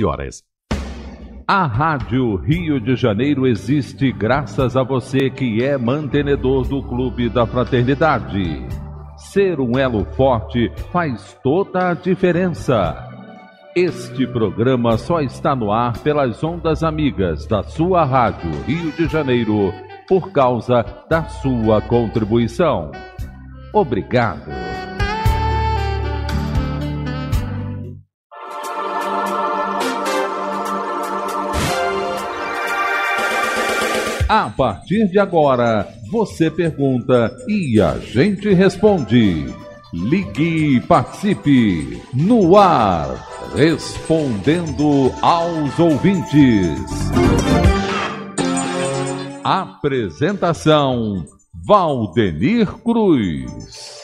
horas. A Rádio Rio de Janeiro existe graças a você que é mantenedor do Clube da Fraternidade. Ser um elo forte faz toda a diferença. Este programa só está no ar pelas ondas amigas da sua Rádio Rio de Janeiro por causa da sua contribuição. Obrigado. A partir de agora, você pergunta e a gente responde. Ligue e participe. No ar, respondendo aos ouvintes. Apresentação: Valdenir Cruz.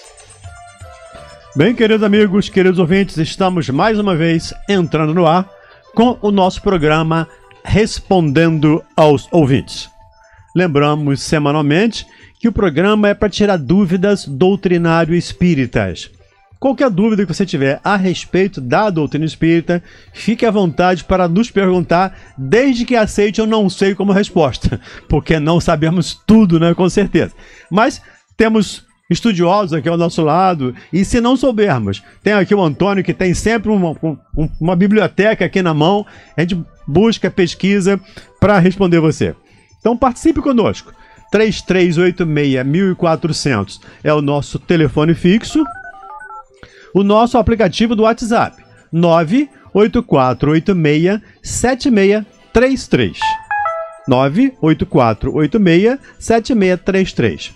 Bem, queridos amigos, queridos ouvintes, estamos mais uma vez entrando no ar com o nosso programa Respondendo aos Ouvintes. Lembramos semanalmente que o programa é para tirar dúvidas doutrinário espíritas. Qualquer dúvida que você tiver a respeito da doutrina espírita, fique à vontade para nos perguntar, desde que aceite eu não sei como resposta, porque não sabemos tudo, né, com certeza. Mas temos estudiosos aqui ao nosso lado, e se não soubermos, tem aqui o Antônio que tem sempre uma, uma biblioteca aqui na mão, a gente busca, pesquisa para responder você. Então participe conosco. 3386-1400 é o nosso telefone fixo. O nosso aplicativo do WhatsApp, 98486-7633. 98486-7633.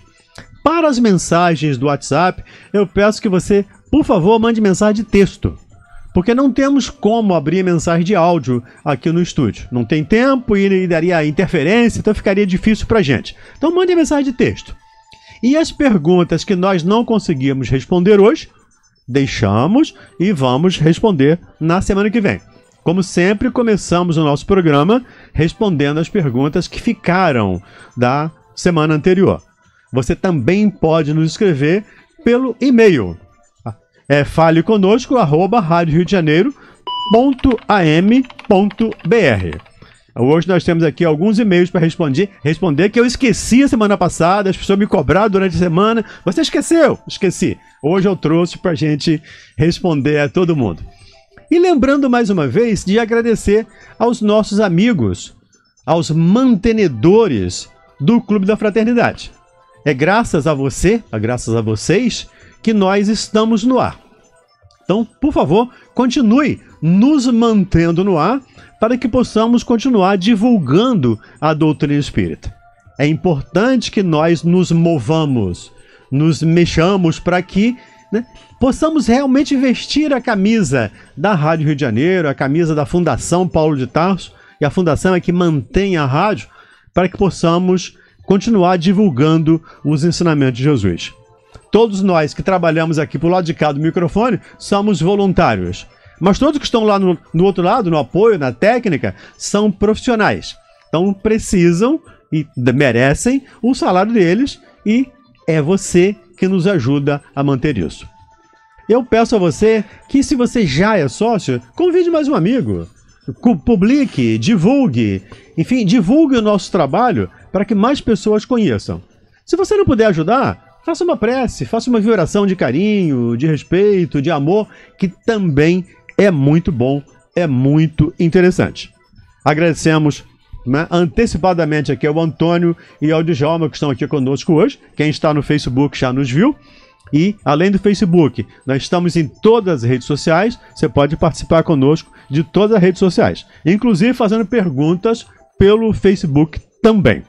Para as mensagens do WhatsApp, eu peço que você, por favor, mande mensagem de texto. Porque não temos como abrir mensagem de áudio aqui no estúdio. Não tem tempo e daria interferência, então ficaria difícil para gente. Então mande mensagem de texto. E as perguntas que nós não conseguimos responder hoje, deixamos e vamos responder na semana que vem. Como sempre, começamos o nosso programa respondendo as perguntas que ficaram da semana anterior. Você também pode nos escrever pelo e-mail é fale conosco, arroba rádio Rio de Janeiro, ponto am, ponto br. Hoje nós temos aqui alguns e-mails para responder, responder que eu esqueci a semana passada, as pessoas me cobraram durante a semana. Você esqueceu? Esqueci. Hoje eu trouxe para a gente responder a todo mundo. E lembrando mais uma vez de agradecer aos nossos amigos, aos mantenedores do Clube da Fraternidade. É graças a você, é graças a vocês, que nós estamos no ar. Então, por favor, continue nos mantendo no ar para que possamos continuar divulgando a doutrina espírita. É importante que nós nos movamos, nos mexamos para que né, possamos realmente vestir a camisa da Rádio Rio de Janeiro, a camisa da Fundação Paulo de Tarso, e a Fundação é que mantém a rádio, para que possamos continuar divulgando os ensinamentos de Jesus. Todos nós que trabalhamos aqui pro lado de cá do microfone somos voluntários. Mas todos que estão lá no, no outro lado, no apoio, na técnica, são profissionais. Então precisam e merecem o salário deles e é você que nos ajuda a manter isso. Eu peço a você que, se você já é sócio, convide mais um amigo. Publique, divulgue, enfim, divulgue o nosso trabalho para que mais pessoas conheçam. Se você não puder ajudar, faça uma prece, faça uma oração de carinho, de respeito, de amor, que também é muito bom, é muito interessante. Agradecemos né, antecipadamente aqui ao Antônio e ao Djalma que estão aqui conosco hoje. Quem está no Facebook já nos viu. E além do Facebook, nós estamos em todas as redes sociais. Você pode participar conosco de todas as redes sociais, inclusive fazendo perguntas pelo Facebook também.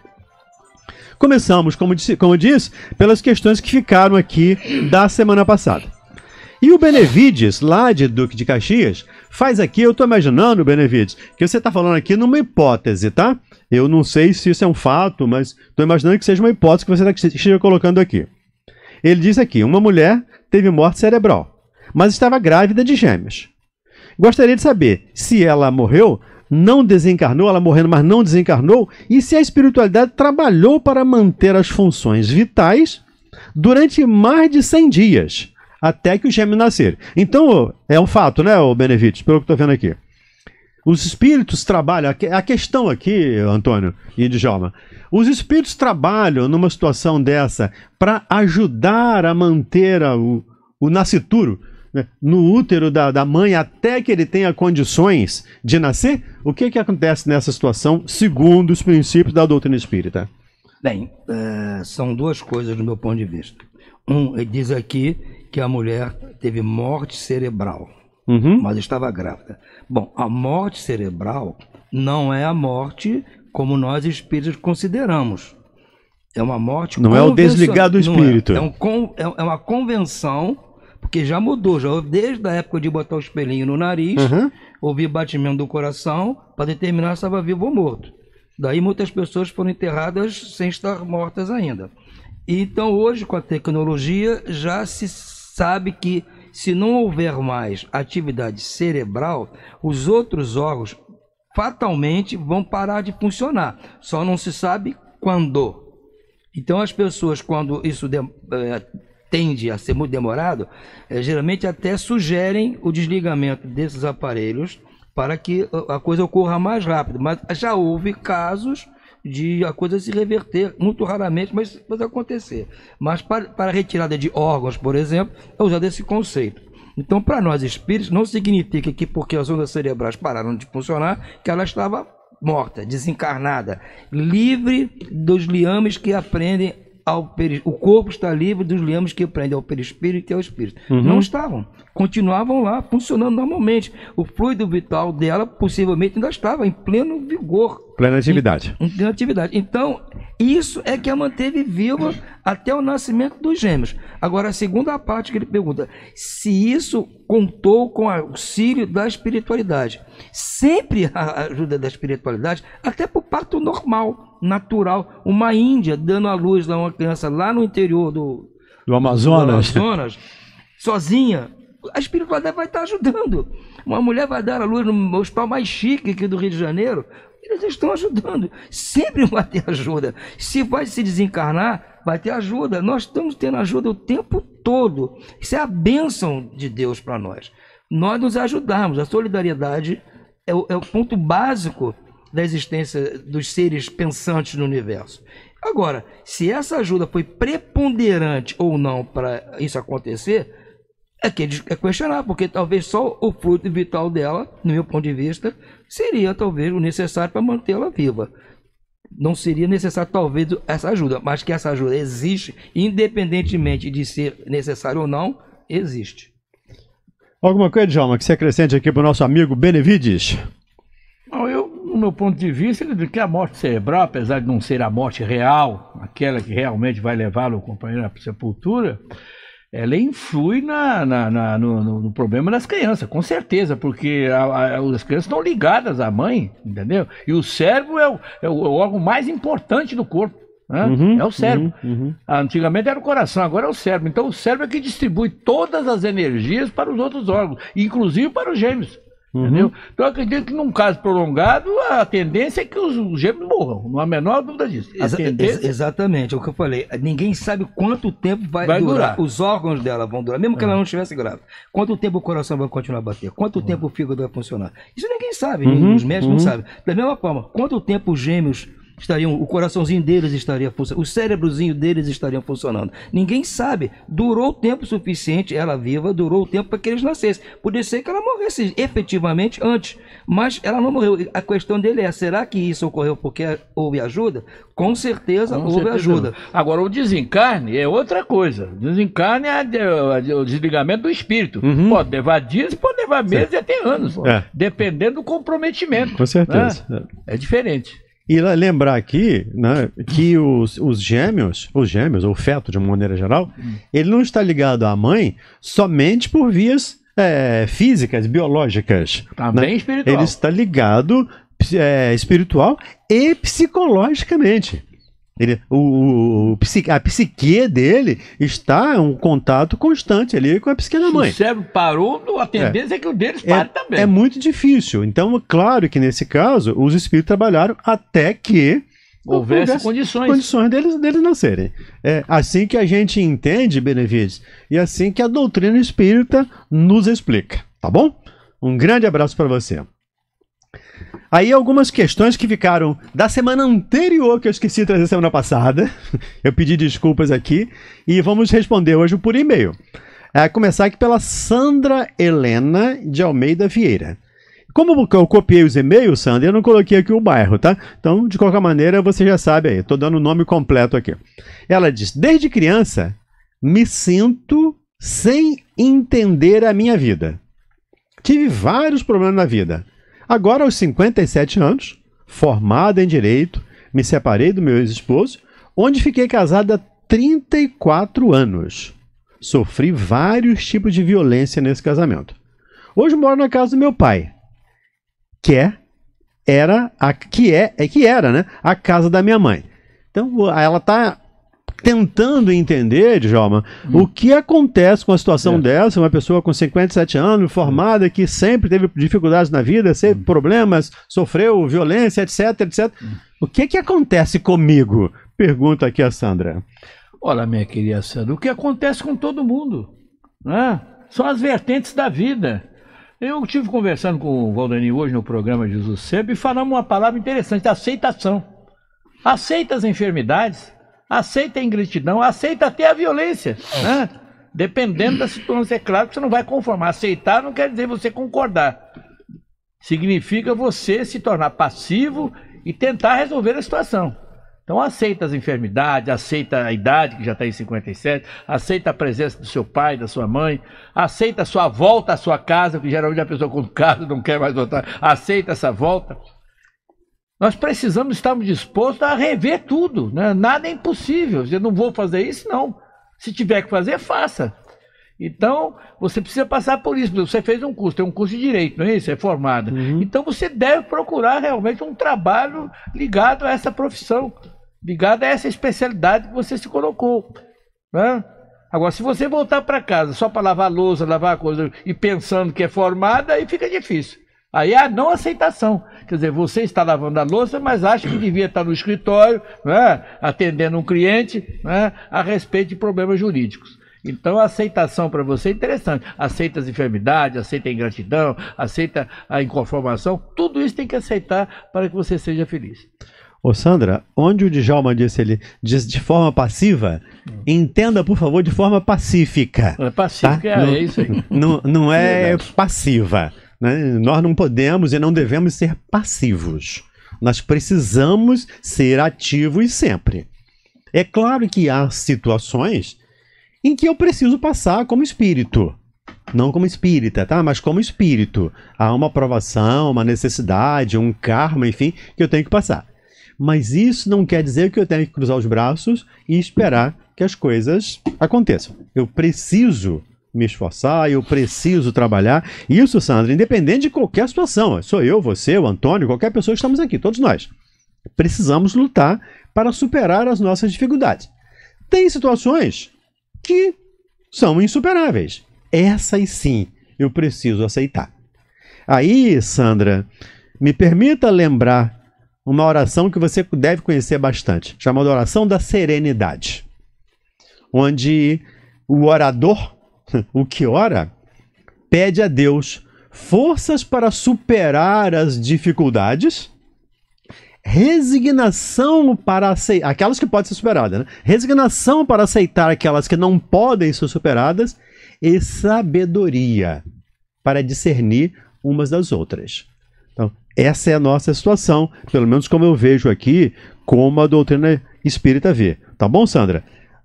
Começamos, como, disse, como disse, pelas questões que ficaram aqui da semana passada. E o Benevides, lá de Duque de Caxias, faz aqui, eu estou imaginando, Benevides, que você está falando aqui numa hipótese, tá? Eu não sei se isso é um fato, mas estou imaginando que seja uma hipótese que você tá esteja colocando aqui. Ele diz aqui: uma mulher teve morte cerebral, mas estava grávida de gêmeos. Gostaria de saber se ela morreu não desencarnou, ela morrendo, mas não desencarnou, e se a espiritualidade trabalhou para manter as funções vitais durante mais de 100 dias, até que o gêmeo nascer. Então, é um fato, né, Benevites, pelo que estou vendo aqui. Os espíritos trabalham. A questão aqui, Antônio e Djalma, os espíritos trabalham numa situação dessa para ajudar a manter o, o nascituro no útero da, da mãe até que ele tenha condições de nascer, o que, que acontece nessa situação, segundo os princípios da doutrina espírita? Bem, uh, são duas coisas do meu ponto de vista. Um, ele diz aqui que a mulher teve morte cerebral, uhum. mas estava grávida. Bom, a morte cerebral não é a morte como nós espíritos consideramos. É uma morte. Não é o desligar do é. espírito. É, é, um, é, uma convenção porque já mudou, já desde a época de botar o espelhinho no nariz, uhum. ouvir batimento do coração, para determinar se estava vivo ou morto. Daí muitas pessoas foram enterradas sem estar mortas ainda. Então hoje, com a tecnologia, já se sabe que se não houver mais atividade cerebral, os outros órgãos fatalmente vão parar de funcionar. Só não se sabe quando. Então as pessoas, quando isso de, é, tende a ser muito demorado, é, geralmente até sugerem o desligamento desses aparelhos para que eh, a coisa ocorra mais rápido. Mas já houve casos de a coisa se reverter, muito raramente, mas pode acontecer. Mas para, para retirada de órgãos, por exemplo, é usado esse conceito. Então, para nós espíritos, não significa que porque as ondas cerebrais pararam de funcionar, que ela estava morta, desencarnada, livre dos liames que aprendem ao peri... o corpo está livre dos leamos que prendem ao perispírito e ao espírito. Uhum. Não estavam. Continuavam lá, funcionando normalmente. O fluido vital dela possivelmente ainda estava em pleno vigor. Plena atividade. Em, em plena atividade. Então, isso é que a manteve viva até o nascimento dos gêmeos. Agora, a segunda parte que ele pergunta, se isso contou com auxílio da espiritualidade. Sempre a ajuda da espiritualidade, até para o parto normal, natural. Uma índia dando à luz a uma criança lá no interior do, do Amazonas, do Amazonas sozinha, a espiritualidade vai estar ajudando. Uma mulher vai dar a luz no hospital mais chique aqui do Rio de Janeiro, eles estão ajudando. Sempre vai ter ajuda. Se vai se desencarnar, vai ter ajuda. Nós estamos tendo ajuda o tempo todo. Isso é a bênção de Deus para nós. Nós nos ajudarmos. A solidariedade é o, é o ponto básico da existência dos seres pensantes no universo. Agora, se essa ajuda foi preponderante ou não para isso acontecer, é que a é é questionar, porque talvez só o fruto vital dela, no meu ponto de vista, seria talvez o necessário para mantê-la viva. Não seria necessário talvez essa ajuda, mas que essa ajuda existe, independentemente de ser necessário ou não, existe. Alguma coisa, Djalma, que você acrescente aqui para o nosso amigo Benevides? eu, no meu ponto de vista, ele que a morte cerebral, apesar de não ser a morte real, aquela que realmente vai levar o companheiro à sepultura, ela influi na, na, na no, no, problema das crianças, com certeza, porque a, a, as crianças estão ligadas à mãe, entendeu? E o cérebro é, é o, é o órgão mais importante do corpo. Né? Uhum, é o cérebro. Uhum, uhum. Antigamente era o coração, agora é o cérebro. Então o cérebro é que distribui todas as energias para os outros órgãos, inclusive para os gêmeos. Entendeu? Uhum. Então eu acredito que num caso prolongado, a tendência é que os gêmeos morram. Não há a menor dúvida disso. Exa tendência... exatamente, é o que eu falei. Ninguém sabe quanto tempo vai, vai durar. durar. Os órgãos dela vão durar, mesmo que ela é. não estivesse grávida. Quanto tempo o coração vai continuar a bater? Quanto uhum. tempo o fígado vai funcionar? Isso ninguém sabe, uhum, os médicos não uhum. sabem. Da mesma forma, quanto tempo os gêmeos estariam, o coraçãozinho deles estaria funcionando, o cérebrozinho deles estariam funcionando. Ninguém sabe. Durou tempo suficiente, ela viva, durou o tempo para que eles nascessem. Podia ser que ela morresse efetivamente antes, mas ela não morreu. A questão dele é: será que isso ocorreu porque houve ajuda? Com certeza Com houve certeza. ajuda. Agora, o desencarne é outra coisa. Desencarne é o desligamento do espírito. Uhum. Pode levar dias, pode levar meses e até anos. É. Dependendo do comprometimento. Com certeza. Né? É. é diferente. E lembrar aqui né, que os, os, gêmeos, os gêmeos, ou o feto de uma maneira geral, ele não está ligado à mãe somente por vias é, físicas, biológicas. Também tá né? espiritual. Ele está ligado é, espiritual e psicologicamente. Ele, o, o, o a psique dele está em um contato constante ali com a psique da mãe. Se o cérebro parou, a tendência é, é que o deles é, pare é, também. É muito difícil. Então, claro que nesse caso, os espíritos trabalharam até que houvesse, houvesse condições. condições deles, deles nascerem. É assim que a gente entende, Benevides, e assim que a doutrina espírita nos explica. Tá bom? Um grande abraço para você. Aí algumas questões que ficaram da semana anterior que eu esqueci de trazer semana passada. Eu pedi desculpas aqui e vamos responder hoje por e-mail. É, começar aqui pela Sandra Helena de Almeida Vieira. Como eu copiei os e-mails, Sandra, eu não coloquei aqui o bairro, tá? Então, de qualquer maneira, você já sabe aí. Estou dando o nome completo aqui. Ela diz: Desde criança, me sinto sem entender a minha vida. Tive vários problemas na vida. Agora, aos 57 anos, formada em direito, me separei do meu ex-esposo, onde fiquei casada 34 anos. Sofri vários tipos de violência nesse casamento. Hoje moro na casa do meu pai, que é, era a que é, é que era, né, a casa da minha mãe. Então, ela tá tentando entender, Djalma, hum. o que acontece com a situação é. dessa, uma pessoa com 57 anos, formada, que sempre teve dificuldades na vida, sempre hum. problemas, sofreu violência, etc, etc. Hum. O que que acontece comigo? Pergunta aqui a Sandra. Olha, minha querida Sandra, o que acontece com todo mundo, né? São as vertentes da vida. Eu estive conversando com o Valdani hoje no programa Jesus Sempre e falamos uma palavra interessante, aceitação. Aceita as enfermidades, aceita a ingratidão, aceita até a violência. Né? Dependendo da situação, é claro que você não vai conformar. Aceitar não quer dizer você concordar. Significa você se tornar passivo e tentar resolver a situação. Então aceita as enfermidades, aceita a idade que já está em 57, aceita a presença do seu pai, da sua mãe, aceita a sua volta à sua casa, que geralmente a pessoa quando casa não quer mais voltar, aceita essa volta, nós precisamos estar dispostos a rever tudo. Né? Nada é impossível. Eu não vou fazer isso, não. Se tiver que fazer, faça. Então, você precisa passar por isso. Você fez um curso, tem um curso de direito, não é isso? É formada. Uhum. Então, você deve procurar realmente um trabalho ligado a essa profissão, ligado a essa especialidade que você se colocou. Né? Agora, se você voltar para casa só para lavar louça, lavar coisa e pensando que é formada, aí fica difícil. Aí é a não aceitação. Quer dizer, você está lavando a louça, mas acha que devia estar no escritório, né, atendendo um cliente né, a respeito de problemas jurídicos. Então a aceitação para você é interessante. Aceita as enfermidades, aceita a ingratidão, aceita a inconformação. Tudo isso tem que aceitar para que você seja feliz. Ô Sandra, onde o Djalma disse ele diz de forma passiva, entenda, por favor, de forma pacífica. É pacífica, tá? é, não, é, isso aí. Não, não é, é passiva. Né? Nós não podemos e não devemos ser passivos. Nós precisamos ser ativos sempre. É claro que há situações em que eu preciso passar como espírito. Não como espírita, tá? Mas como espírito. Há uma provação, uma necessidade, um karma, enfim, que eu tenho que passar. Mas isso não quer dizer que eu tenho que cruzar os braços e esperar que as coisas aconteçam. Eu preciso me esforçar, eu preciso trabalhar. Isso, Sandra, independente de qualquer situação, sou eu, você, o Antônio, qualquer pessoa, estamos aqui, todos nós. Precisamos lutar para superar as nossas dificuldades. Tem situações que são insuperáveis. Essas sim eu preciso aceitar. Aí, Sandra, me permita lembrar uma oração que você deve conhecer bastante, chamada Oração da Serenidade, onde o orador o que ora, pede a Deus forças para superar as dificuldades, resignação para aceitar aquelas que podem ser superadas, né? resignação para aceitar aquelas que não podem ser superadas e sabedoria para discernir umas das outras. Então, essa é a nossa situação, pelo menos como eu vejo aqui, como a doutrina espírita vê. Tá bom, Sandra?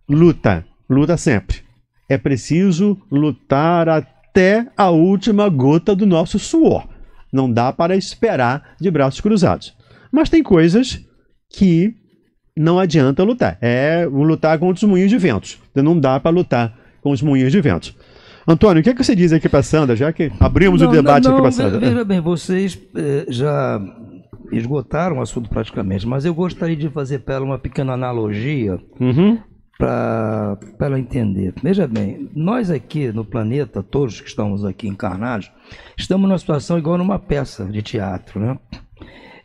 Luta, luta sempre. É preciso lutar até a última gota do nosso suor. Não dá para esperar de braços cruzados. Mas tem coisas que não adianta lutar. É lutar contra os moinhos de ventos. Então, não dá para lutar com os moinhos de ventos. Antônio, o que, é que você diz aqui para Sandra, já que abrimos não, o debate não, não, aqui para Sandra? Veja bem, vocês eh, já esgotaram o assunto praticamente, mas eu gostaria de fazer para ela uma pequena analogia uhum para ela entender. Veja bem, nós aqui no planeta, todos que estamos aqui encarnados, estamos numa situação igual numa peça de teatro, né?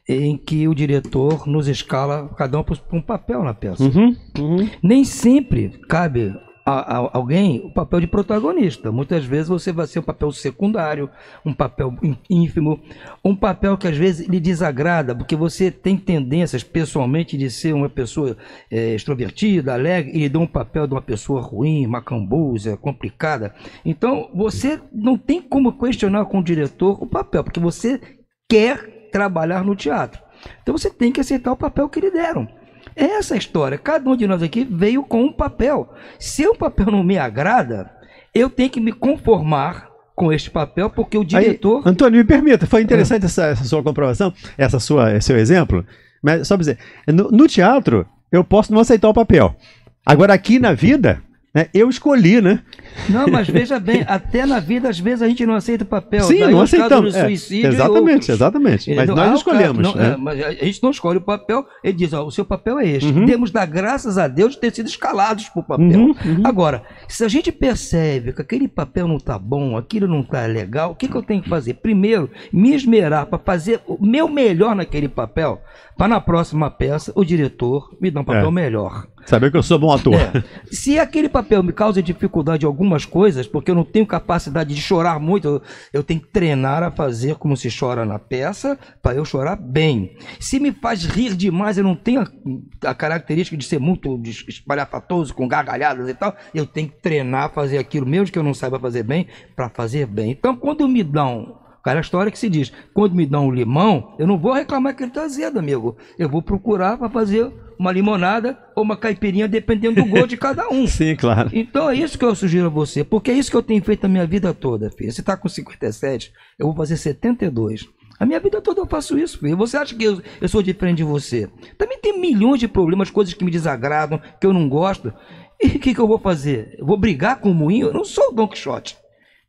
Em que o diretor nos escala cada um para um papel na peça. Uhum, uhum. Nem sempre cabe a, alguém o papel de protagonista. Muitas vezes você vai ser um papel secundário, um papel ínfimo, um papel que às vezes lhe desagrada, porque você tem tendências pessoalmente de ser uma pessoa é, extrovertida, alegre, e lhe dá um papel de uma pessoa ruim, macambúzia, complicada. Então você não tem como questionar com o diretor o papel, porque você quer trabalhar no teatro. Então você tem que aceitar o papel que lhe deram. É essa história. Cada um de nós aqui veio com um papel. Se o papel não me agrada, eu tenho que me conformar com este papel, porque o diretor. Aí, Antônio, me permita, foi ah. interessante essa, essa sua comprovação, essa sua, seu exemplo. Mas só pra dizer, no, no teatro, eu posso não aceitar o papel. Agora, aqui na vida, né? Eu escolhi, né? Não, mas veja bem, até na vida, às vezes, a gente não aceita papel. Sim, não aceitamos. É, exatamente, exatamente. Mas não, nós não é escolhemos. não, né? É, mas a gente não escolhe o papel. Ele diz, ó, o seu papel é este. Uhum. Temos dar graças a Deus de ter sido escalados por papel. Uhum, uhum. Agora, se a gente percebe que aquele papel não está bom, aquilo não está legal, o que, que eu tenho que fazer? Primeiro, me esmerar para fazer o meu melhor naquele papel, para na próxima peça o diretor me dar um papel é. melhor. Saber que eu sou bom ator. É. Se aquele papel me causa dificuldade em algumas coisas, porque eu não tenho capacidade de chorar muito, eu, tenho que treinar a fazer como se chora na peça, para eu chorar bem. Se me faz rir demais, eu não tenho a, a característica de ser muito espalhafatoso, com gargalhadas e tal, eu tenho que treinar a fazer aquilo, mesmo que eu não saiba fazer bem, para fazer bem. Então, quando me dão Aquela história que se diz: quando me dão um limão, eu não vou reclamar que ele está azedo, amigo. Eu vou procurar para fazer uma limonada ou uma caipirinha, dependendo do gosto de cada um. Sim, claro. Então é isso que eu sugiro a você, porque é isso que eu tenho feito a minha vida toda, filho. Você está com 57, eu vou fazer 72. A minha vida toda eu faço isso, filho. Você acha que eu, eu sou diferente de você? Também tem milhões de problemas, coisas que me desagradam, que eu não gosto. E o que, que eu vou fazer? Eu vou brigar com o moinho? Eu não sou o Don Quixote.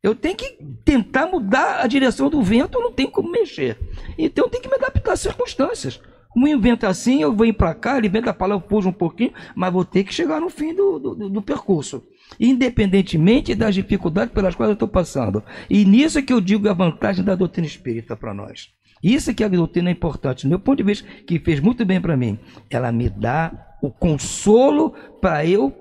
Eu tenho que tentar mudar a direção do vento, eu não tenho como mexer. Então eu tenho que me adaptar às circunstâncias. Um vento assim, eu venho para cá, ele vem a palavra, puxa um pouquinho, mas vou ter que chegar no fim do, do, do percurso. Independentemente das dificuldades pelas quais eu estou passando. E nisso é que eu digo a vantagem da doutrina espírita para nós. Isso é que a doutrina é importante. Do meu ponto de vista, que fez muito bem para mim. Ela me dá o consolo para eu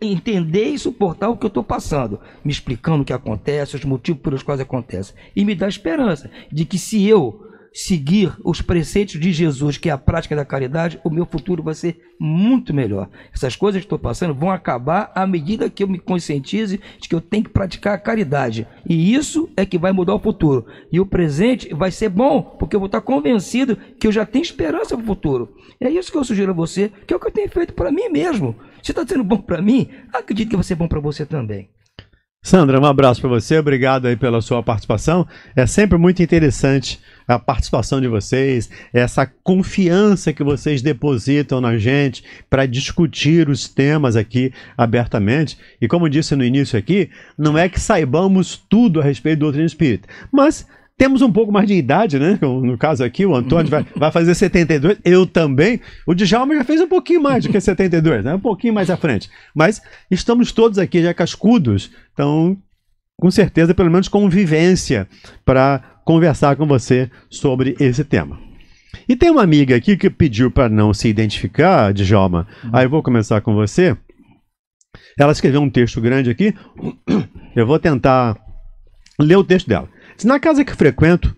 entender e suportar o que eu estou passando, me explicando o que acontece, os motivos pelos quais acontece, e me dá esperança de que se eu seguir os preceitos de Jesus, que é a prática da caridade, o meu futuro vai ser muito melhor. Essas coisas que estou passando vão acabar à medida que eu me conscientize de que eu tenho que praticar a caridade. E isso é que vai mudar o futuro. E o presente vai ser bom, porque eu vou estar convencido que eu já tenho esperança para o futuro. É isso que eu sugiro a você, que é o que eu tenho feito para mim mesmo. Se está sendo bom para mim, acredito que vai ser bom para você também. Sandra, um abraço para você, obrigado aí pela sua participação. É sempre muito interessante a participação de vocês, essa confiança que vocês depositam na gente para discutir os temas aqui abertamente. E como disse no início aqui, não é que saibamos tudo a respeito do outro espírito, mas temos um pouco mais de idade, né? No caso aqui, o Antônio vai, vai fazer 72, eu também. O Djalma já fez um pouquinho mais do que 72, né? Um pouquinho mais à frente. Mas estamos todos aqui já cascudos, então com certeza, pelo menos convivência para conversar com você sobre esse tema. E tem uma amiga aqui que pediu para não se identificar, Djalma. Uhum. Aí eu vou começar com você. Ela escreveu um texto grande aqui. Eu vou tentar ler o texto dela. Se na casa que frequento,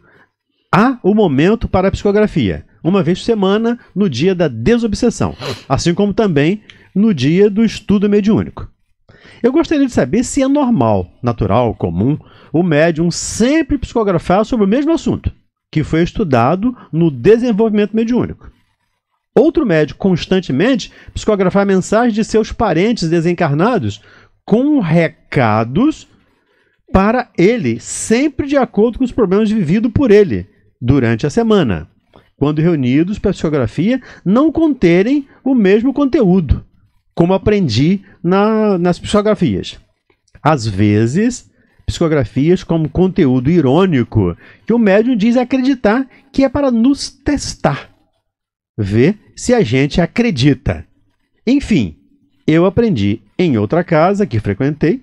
há o momento para a psicografia, uma vez por semana, no dia da desobsessão, assim como também no dia do estudo mediúnico. Eu gostaria de saber se é normal, natural, comum, o médium sempre psicografar sobre o mesmo assunto, que foi estudado no desenvolvimento mediúnico. Outro médium constantemente psicografar mensagens de seus parentes desencarnados com recados para ele, sempre de acordo com os problemas vividos por ele durante a semana, quando reunidos para psicografia não conterem o mesmo conteúdo, como aprendi na, nas psicografias. Às vezes, psicografias como conteúdo irônico que o médium diz acreditar que é para nos testar, ver se a gente acredita. Enfim, eu aprendi em outra casa que frequentei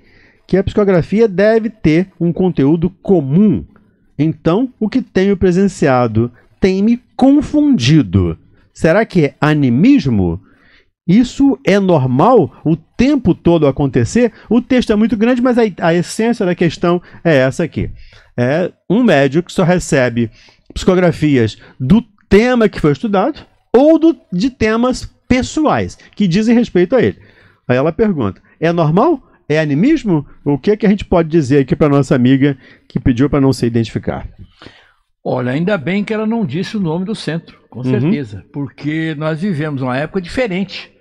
que a psicografia deve ter um conteúdo comum. Então, o que tenho presenciado tem me confundido. Será que é animismo? Isso é normal o tempo todo acontecer? O texto é muito grande, mas a, a essência da questão é essa aqui. É um médico que só recebe psicografias do tema que foi estudado ou do, de temas pessoais que dizem respeito a ele. Aí ela pergunta: é normal? É animismo? O que, é que a gente pode dizer aqui para nossa amiga que pediu para não se identificar? Olha, ainda bem que ela não disse o nome do centro, com uhum. certeza, uhum. porque nós vivemos uma época diferente.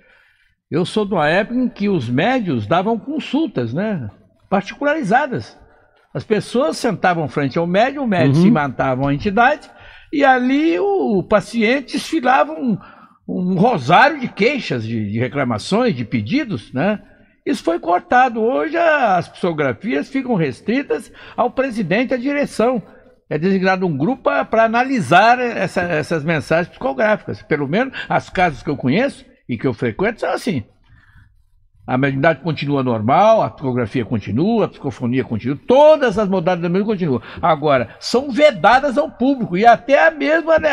Eu sou de uma época em que os médios davam consultas, né? Particularizadas. As pessoas sentavam frente ao médio, o médio uhum. se matava à entidade, e ali o, paciente desfilava um, um rosário de queixas, de, de reclamações, de pedidos, né? Isso foi cortado. Hoje as psicografias ficam restritas ao presidente e à direção. É designado um grupo para analisar essa, essas mensagens psicográficas. Pelo menos as casas que eu conheço e que eu frequento são assim. A mediunidade continua normal, a psicografia continua, a psicofonia continua, todas as modalidades da continuam. Agora, são vedadas ao público e até mesmo né,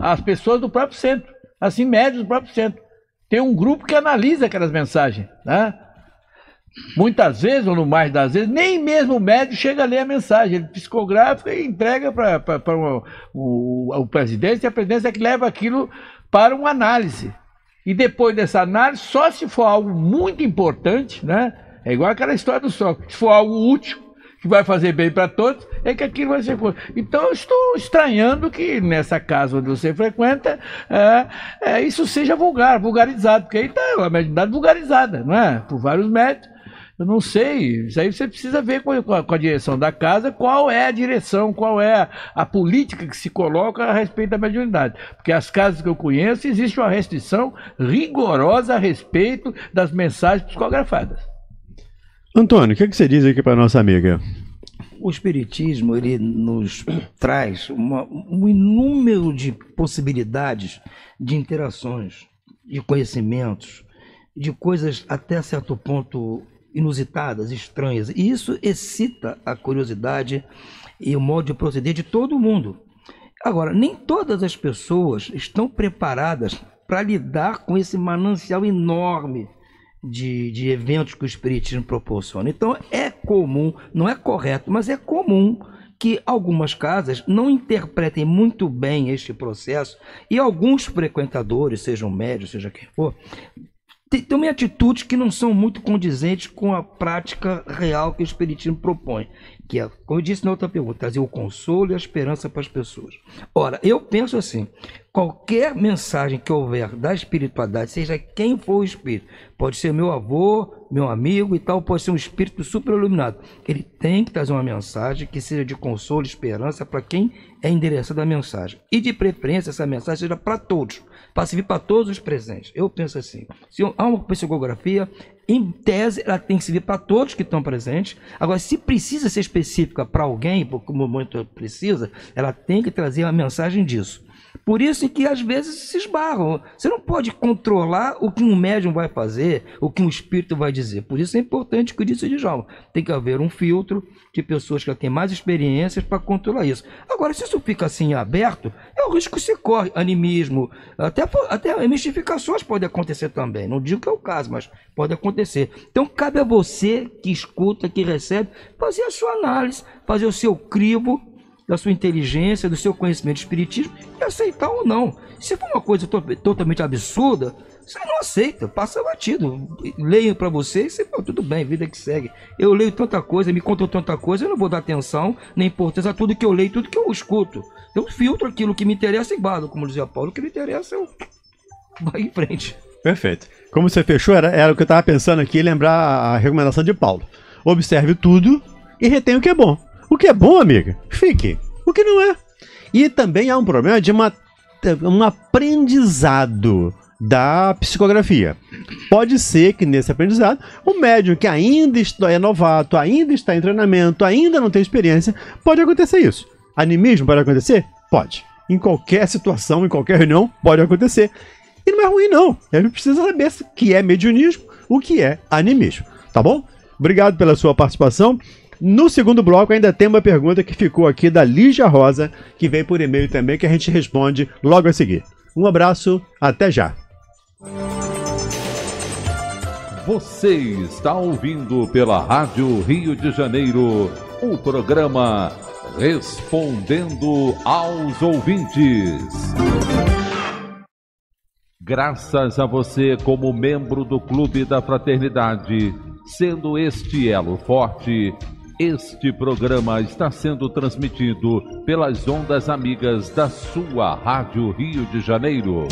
as pessoas do próprio centro, assim, médios do próprio centro. Tem um grupo que analisa aquelas mensagens, né? Muitas vezes, ou no mais das vezes, nem mesmo o médico chega a ler a mensagem. Ele é psicografa e entrega para o, o presidente, e a presidência é que leva aquilo para uma análise. E depois dessa análise, só se for algo muito importante, né? É igual aquela história do sol. Se for algo útil, que vai fazer bem para todos, é que aquilo vai ser Então, eu estou estranhando que nessa casa onde você frequenta, é, é, isso seja vulgar, vulgarizado, porque aí está a mediunidade vulgarizada, não é? Por vários médicos. Eu não sei. Isso aí você precisa ver com a, com a, direção da casa qual é a direção, qual é a, política que se coloca a respeito da mediunidade. Porque as casas que eu conheço, existe uma restrição rigorosa a respeito das mensagens psicografadas. Antônio, o que, é que você diz aqui para nossa amiga? O Espiritismo ele nos traz uma, um inúmero de possibilidades de interações, de conhecimentos, de coisas até certo ponto inusitadas, estranhas. E isso excita a curiosidade e o modo de proceder de todo mundo. Agora, nem todas as pessoas estão preparadas para lidar com esse manancial enorme de, de eventos que o Espiritismo proporciona. Então, é comum, não é correto, mas é comum que algumas casas não interpretem muito bem este processo e alguns frequentadores, sejam médios, seja quem for, tem, tem uma atitude que não são muito condizentes com a prática real que o Espiritismo propõe, que é, como eu disse na outra pergunta, trazer o consolo e a esperança para as pessoas. Ora, eu penso assim: qualquer mensagem que houver da espiritualidade, seja quem for o espírito, pode ser meu avô, meu amigo e tal, pode ser um espírito super iluminado, ele tem que trazer uma mensagem que seja de consolo e esperança para quem é endereçado a mensagem. E de preferência, essa mensagem seja para todos para servir para todos os presentes. Eu penso assim: se há uma psicografia, em tese, ela tem que servir para todos que estão presentes. Agora, se precisa ser específica para alguém, porque o momento precisa, ela tem que trazer uma mensagem disso. Por isso que às vezes se esbarram. Você não pode controlar o que um médium vai fazer, o que um espírito vai dizer. Por isso é importante o que disse de João. Tem que haver um filtro de pessoas que têm mais experiências para controlar isso. Agora, se isso fica assim aberto, é o risco que se corre. Animismo, até, até mistificações podem acontecer também. Não digo que é o caso, mas pode acontecer. Então, cabe a você que escuta, que recebe, fazer a sua análise, fazer o seu crivo da sua inteligência, do seu conhecimento de espiritismo e aceitar ou não. Se for uma coisa to totalmente absurda, você não aceita, passa batido. Leio para você e você fala, tudo bem, vida que segue. Eu leio tanta coisa, me contam tanta coisa, eu não vou dar atenção nem importância a tudo que eu leio, tudo que eu escuto. Eu filtro aquilo que me interessa e guardo, como dizia Paulo, o que me interessa eu vai em frente. Perfeito. Como você fechou, era, era o que eu estava pensando aqui, lembrar a recomendação de Paulo. Observe tudo e retém o que é bom. O que é bom, amiga, fique. O que não é. E também há um problema de uma, um aprendizado da psicografia. Pode ser que nesse aprendizado, o médium que ainda é novato, ainda está em treinamento, ainda não tem experiência, pode acontecer isso. Animismo pode acontecer? Pode. Em qualquer situação, em qualquer reunião, pode acontecer. E não é ruim, não. A gente precisa saber o que é mediunismo, o que é animismo. Tá bom? Obrigado pela sua participação. No segundo bloco, ainda tem uma pergunta que ficou aqui da Lígia Rosa, que veio por e-mail também, que a gente responde logo a seguir. Um abraço, até já! Você está ouvindo pela Rádio Rio de Janeiro o programa Respondendo aos Ouvintes. Graças a você, como membro do Clube da Fraternidade, sendo este elo forte este programa está sendo transmitido pelas ondas amigas da sua Rádio Rio de Janeiro.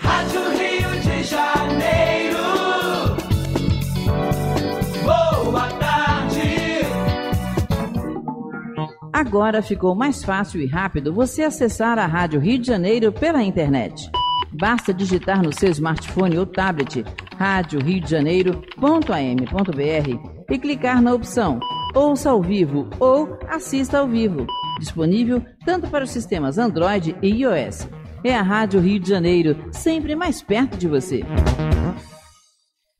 Rádio Rio de Janeiro. Boa tarde. Agora ficou mais fácil e rápido você acessar a Rádio Rio de Janeiro pela internet. Basta digitar no seu smartphone ou tablet rádio Rio de e clicar na opção Ouça ao vivo ou Assista ao vivo, disponível tanto para os sistemas Android e iOS. É a Rádio Rio de Janeiro, sempre mais perto de você.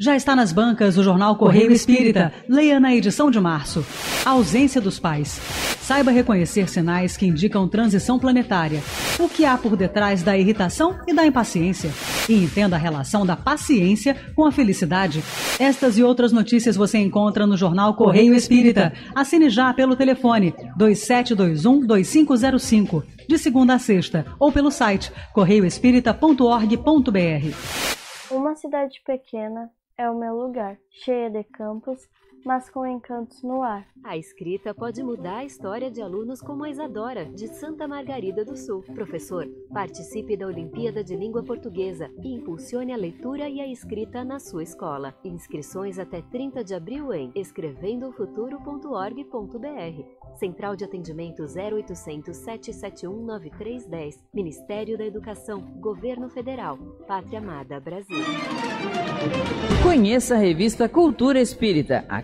Já está nas bancas o jornal Correio Espírita. Leia na edição de março. A ausência dos pais. Saiba reconhecer sinais que indicam transição planetária. O que há por detrás da irritação e da impaciência. E entenda a relação da paciência com a felicidade. Estas e outras notícias você encontra no jornal Correio Espírita. Assine já pelo telefone 2721 2505. De segunda a sexta. Ou pelo site correioespírita.org.br. Uma cidade pequena é o meu lugar, cheia de campos, mas com encantos no ar. A escrita pode mudar a história de alunos como a Isadora, de Santa Margarida do Sul. Professor, participe da Olimpíada de Língua Portuguesa e impulsione a leitura e a escrita na sua escola. Inscrições até 30 de abril em escrevendofuturo.org.br. Central de Atendimento 0800 771 9310. Ministério da Educação, Governo Federal, Pátria Amada Brasil. Conheça a revista Cultura Espírita. A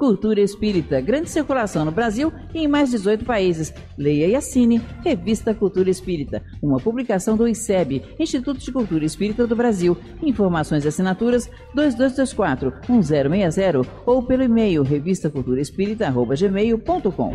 Cultura Espírita, grande circulação no Brasil e em mais 18 países. Leia e assine Revista Cultura Espírita, uma publicação do ICEB, Instituto de Cultura Espírita do Brasil. Informações e assinaturas 2224 1060 ou pelo e-mail revistaculturaespírita.gmail.com.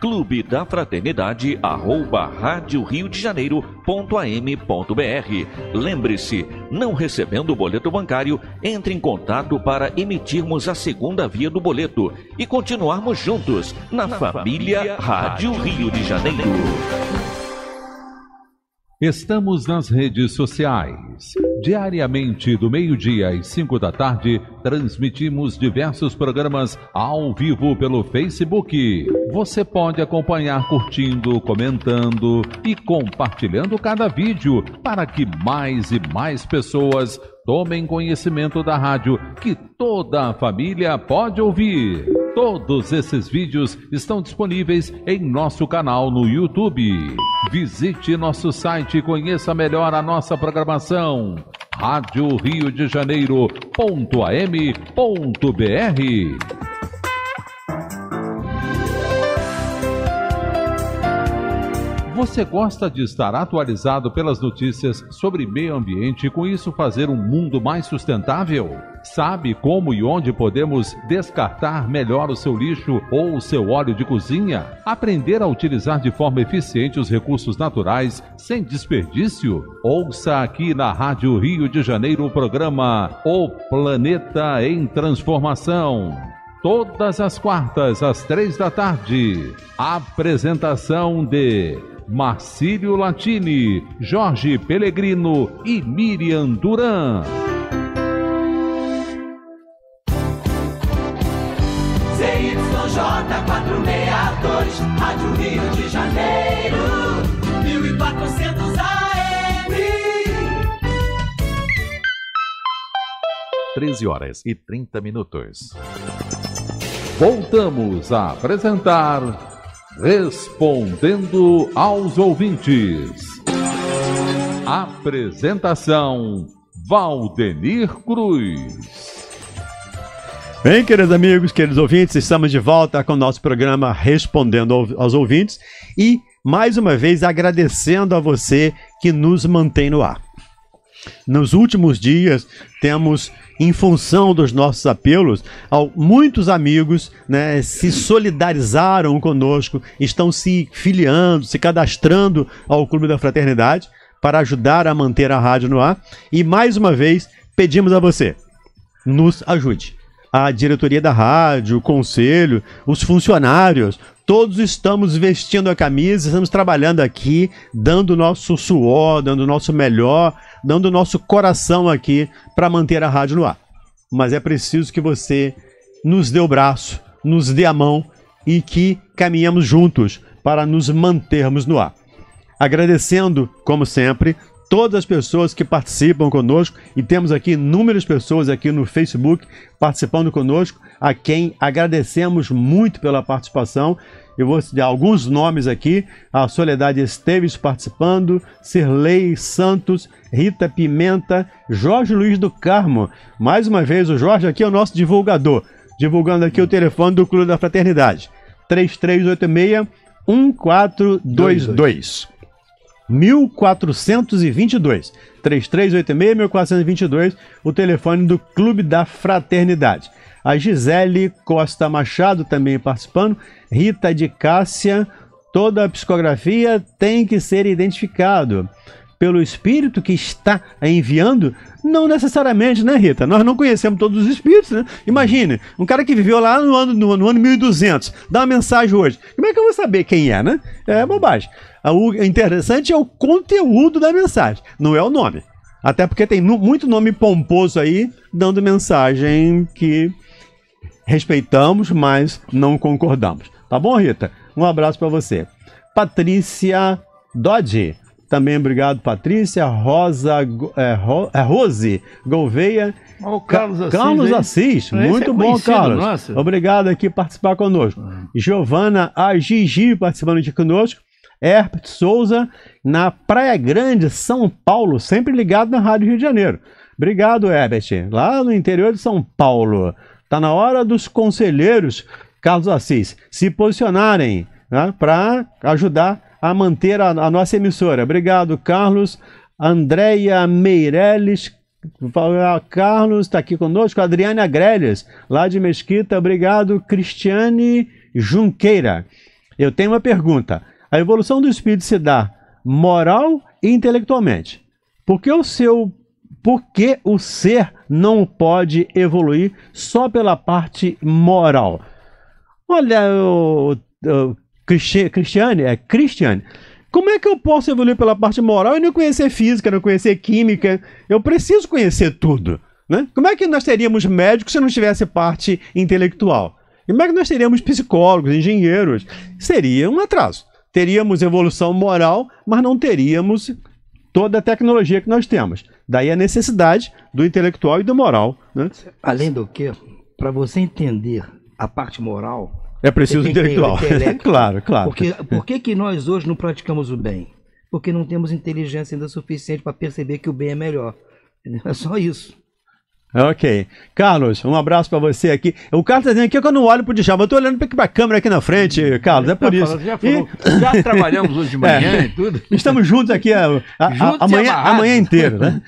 clube da fraternidade arroba rádio rio de janeiro.am.br. Lembre-se, não recebendo o boleto bancário, entre em contato para emitirmos a segunda via do boleto e continuarmos juntos na, na família, família rádio, rádio Rio de Janeiro. Estamos nas redes sociais. Diariamente, do meio-dia às 5 da tarde, transmitimos diversos programas ao vivo pelo Facebook. Você pode acompanhar curtindo, comentando e compartilhando cada vídeo para que mais e mais pessoas tomem conhecimento da rádio que toda a família pode ouvir. Todos esses vídeos estão disponíveis em nosso canal no YouTube. Visite nosso site e conheça melhor a nossa programação. Rádio Rio de Janeiro.am.br Você gosta de estar atualizado pelas notícias sobre meio ambiente e com isso fazer um mundo mais sustentável? Sabe como e onde podemos descartar melhor o seu lixo ou o seu óleo de cozinha? Aprender a utilizar de forma eficiente os recursos naturais sem desperdício? Ouça aqui na Rádio Rio de Janeiro o programa O Planeta em Transformação todas as quartas às três da tarde. Apresentação de Marcílio Latini, Jorge Pellegrino e Miriam Duran. CYJ462, Rádio Rio de Janeiro, 1400 AM. 13 horas e 30 minutos. Voltamos a apresentar Respondendo aos ouvintes. Apresentação: Valdenir Cruz. Bem, queridos amigos, queridos ouvintes, estamos de volta com o nosso programa Respondendo aos Ouvintes e mais uma vez agradecendo a você que nos mantém no ar. Nos últimos dias, temos, em função dos nossos apelos, muitos amigos né, se solidarizaram conosco, estão se filiando, se cadastrando ao Clube da Fraternidade para ajudar a manter a rádio no ar. E mais uma vez, pedimos a você, nos ajude. A diretoria da rádio, o conselho, os funcionários, todos estamos vestindo a camisa, estamos trabalhando aqui, dando o nosso suor, dando o nosso melhor, dando o nosso coração aqui para manter a rádio no ar. Mas é preciso que você nos dê o braço, nos dê a mão e que caminhemos juntos para nos mantermos no ar. Agradecendo, como sempre, todas as pessoas que participam conosco e temos aqui inúmeras pessoas aqui no Facebook participando conosco, a quem agradecemos muito pela participação eu vou dar alguns nomes aqui. A Soledade Esteves participando, Sirlei Santos, Rita Pimenta, Jorge Luiz do Carmo. Mais uma vez, o Jorge aqui é o nosso divulgador. Divulgando aqui o telefone do Clube da Fraternidade. 3386 1422. 1422. 3386 1422, o telefone do Clube da Fraternidade a Gisele Costa Machado também participando, Rita de Cássia, toda a psicografia tem que ser identificado pelo espírito que está enviando, não necessariamente, né, Rita? Nós não conhecemos todos os espíritos, né? Imagine, um cara que viveu lá no ano, no, no ano 1200, dá uma mensagem hoje. Como é que eu vou saber quem é, né? É bobagem. Ah, o interessante é o conteúdo da mensagem, não é o nome. Até porque tem muito nome pomposo aí dando mensagem que respeitamos, mas não concordamos. Tá bom, Rita? Um abraço para você. Patrícia Dodge. Também obrigado, Patrícia. Rosa, é, Ro, é, Rose Gouveia. Carlos Assis. Carlos Assis. Hein? É Muito é bom, Carlos. Nossa. Obrigado aqui por participar conosco. Hum. Giovana a participando aqui conosco. Herbert Souza, na Praia Grande, São Paulo, sempre ligado na Rádio Rio de Janeiro. Obrigado, Herbert. Lá no interior de São Paulo. Está na hora dos conselheiros, Carlos Assis, se posicionarem né, para ajudar a manter a, a, nossa emissora. Obrigado, Carlos. Andréia Meirelles. Ah, Carlos está aqui conosco, Adriane Agrelhas, lá de Mesquita, obrigado, Cristiane Junqueira. Eu tenho uma pergunta. A evolução do espírito se dá moral e intelectualmente. Por que o seu por que o ser não pode evoluir só pela parte moral? Olha, o, o Cristiane, é Cristiane. Como é que eu posso evoluir pela parte moral e não conhecer física, não conhecer química? Eu preciso conhecer tudo. Né? Como é que nós teríamos médicos se não tivesse parte intelectual? E como é que nós teríamos psicólogos, engenheiros? Seria um atraso. Teríamos evolução moral, mas não teríamos toda a tecnologia que nós temos. Daí a necessidade do intelectual e do moral. Né? Além do que, para você entender a parte moral. É preciso intelectual. claro, claro. Porque, por que, que nós hoje não praticamos o bem? Porque não temos inteligência ainda suficiente para perceber que o bem é melhor. É só isso. Ok. Carlos, um abraço para você aqui. O Carlos tá dizendo aqui que eu não olho pro Djalma. Eu tô olhando pra câmera aqui na frente, Carlos, é por isso. Falando, já, falou, e... já trabalhamos hoje de é. manhã é. e tudo. Estamos juntos aqui a, a, juntos amanhã, amanhã inteiro, né?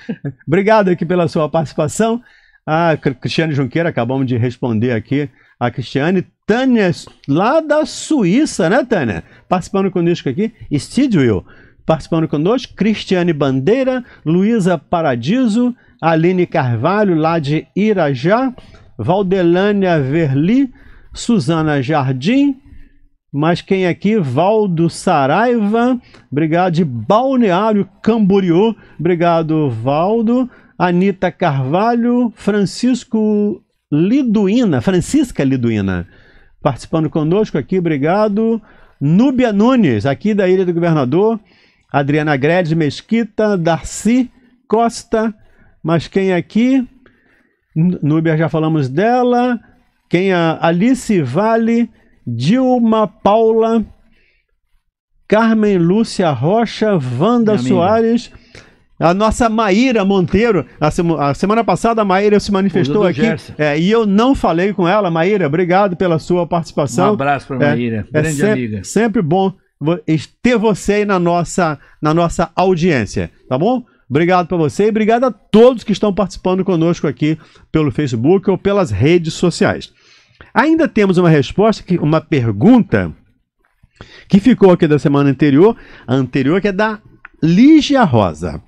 Obrigado aqui pela sua participação. A Cristiane Junqueira, acabamos de responder aqui a Cristiane. Tânia, lá da Suíça, né, Tânia? Participando conosco aqui. Stidwell, participando conosco. Cristiane Bandeira, Luísa Paradiso. Aline Carvalho, lá de Irajá, Valdelânia Verli, Suzana Jardim, mas quem aqui? Valdo Saraiva, obrigado de Balneário Camboriú, obrigado Valdo, Anita Carvalho, Francisco Liduína, Francisca Liduína, participando conosco aqui, obrigado. Núbia Nunes, aqui da Ilha do Governador, Adriana Gredes Mesquita, Darcy Costa, mas quem aqui? Núbia já falamos dela. Quem a Alice Vale, Dilma Paula, Carmen Lúcia Rocha, Wanda Minha Soares. Amiga. A nossa Maíra Monteiro, a, sem a, semana passada a Maíra se manifestou aqui. É, e eu não falei com ela. Maíra, obrigado pela sua participação. Um abraço para a é, Maíra, é, grande é se amiga. Sempre bom ter você aí na nossa, na nossa audiência, tá bom? Obrigado para você e obrigado a todos que estão participando conosco aqui pelo Facebook ou pelas redes sociais. Ainda temos uma resposta, que, uma pergunta que ficou aqui da semana anterior, a anterior que é da Lígia Rosa.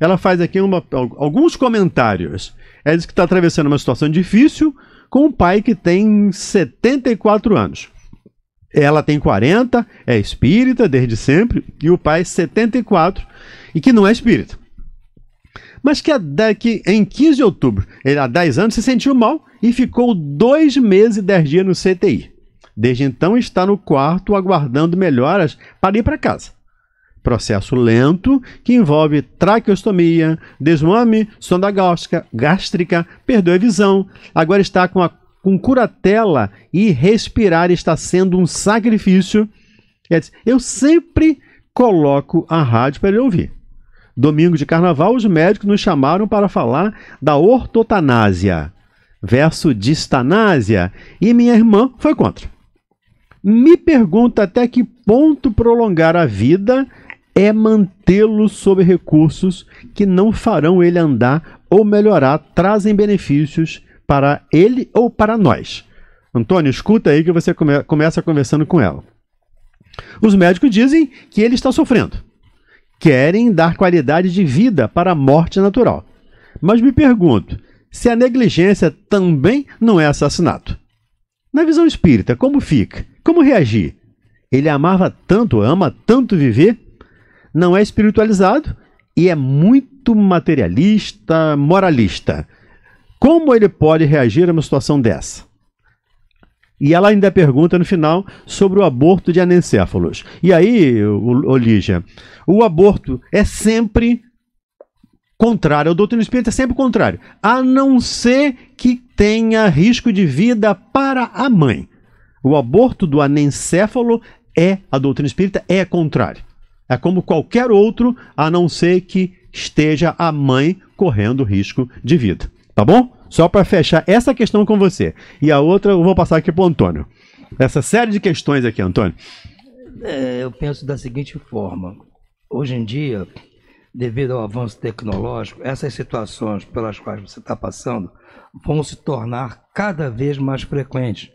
Ela faz aqui uma, alguns comentários. Ela diz que está atravessando uma situação difícil com um pai que tem 74 anos. Ela tem 40, é espírita desde sempre, e o pai 74 é e que não é espírita mas que, que em 15 de outubro, ele há 10 anos, se sentiu mal e ficou dois meses e 10 dias no CTI. Desde então está no quarto aguardando melhoras para ir para casa. Processo lento que envolve traqueostomia, desmame, sonda gástrica, gástrica perdeu a visão, agora está com, a, com curatela e respirar está sendo um sacrifício. Eu sempre coloco a rádio para ele ouvir domingo de carnaval, os médicos nos chamaram para falar da ortotanásia verso distanásia, e minha irmã foi contra. Me pergunta até que ponto prolongar a vida é mantê-lo sob recursos que não farão ele andar ou melhorar, trazem benefícios para ele ou para nós. Antônio, escuta aí que você come começa conversando com ela. Os médicos dizem que ele está sofrendo querem dar qualidade de vida para a morte natural. Mas me pergunto se a negligência também não é assassinato. Na visão espírita, como fica? Como reagir? Ele amava tanto, ama tanto viver, não é espiritualizado e é muito materialista, moralista. Como ele pode reagir a uma situação dessa? E ela ainda pergunta no final sobre o aborto de anencéfalos. E aí, Olígia, o aborto é sempre contrário. A doutrina espírita é sempre contrário. A não ser que tenha risco de vida para a mãe. O aborto do anencéfalo é, a doutrina espírita é contrário. É como qualquer outro, a não ser que esteja a mãe correndo risco de vida. Tá bom? Só para fechar essa questão com você. E a outra eu vou passar aqui para o Antônio. Essa série de questões aqui, Antônio. É, eu penso da seguinte forma. Hoje em dia, devido ao avanço tecnológico, essas situações pelas quais você está passando vão se tornar cada vez mais frequentes.